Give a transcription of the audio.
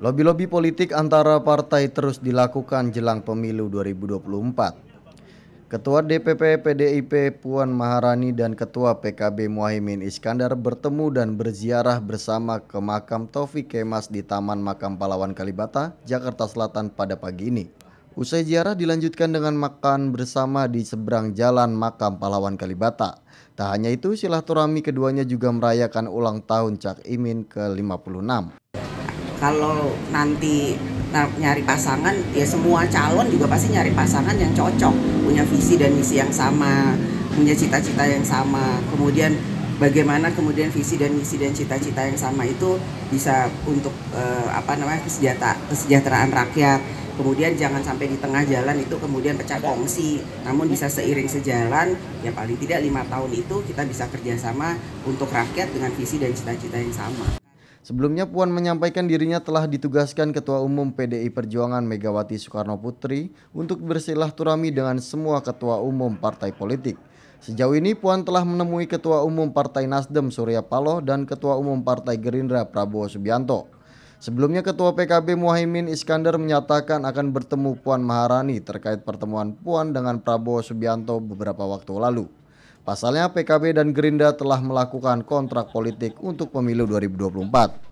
Lobi-lobi politik antara partai terus dilakukan jelang pemilu 2024. Ketua DPP PDIP Puan Maharani dan Ketua PKB Muhaimin Iskandar bertemu dan berziarah bersama ke makam Taufik Kemas di Taman Makam Pahlawan Kalibata, Jakarta Selatan pada pagi ini. Usai ziarah dilanjutkan dengan makan bersama di seberang jalan makam pahlawan Kalibata. Tak hanya itu, silaturahmi keduanya juga merayakan ulang tahun Cak Imin ke-56 kalau nanti nyari pasangan ya semua calon juga pasti nyari pasangan yang cocok punya visi dan misi yang sama punya cita-cita yang sama kemudian bagaimana kemudian visi dan misi dan cita-cita yang sama itu bisa untuk eh, apa namanya kesejahtera, kesejahteraan rakyat kemudian jangan sampai di tengah jalan itu kemudian pecah kongsi namun bisa seiring sejalan ya paling tidak lima tahun itu kita bisa kerjasama untuk rakyat dengan visi dan cita-cita yang sama Sebelumnya Puan menyampaikan dirinya telah ditugaskan Ketua Umum PDI Perjuangan Megawati Soekarno Putri untuk bersilaturahmi dengan semua ketua umum partai politik. Sejauh ini Puan telah menemui Ketua Umum Partai Nasdem Surya Paloh dan Ketua Umum Partai Gerindra Prabowo Subianto. Sebelumnya Ketua PKB Muhaimin Iskandar menyatakan akan bertemu Puan Maharani terkait pertemuan Puan dengan Prabowo Subianto beberapa waktu lalu. Pasalnya PKB dan Gerindra telah melakukan kontrak politik untuk pemilu 2024.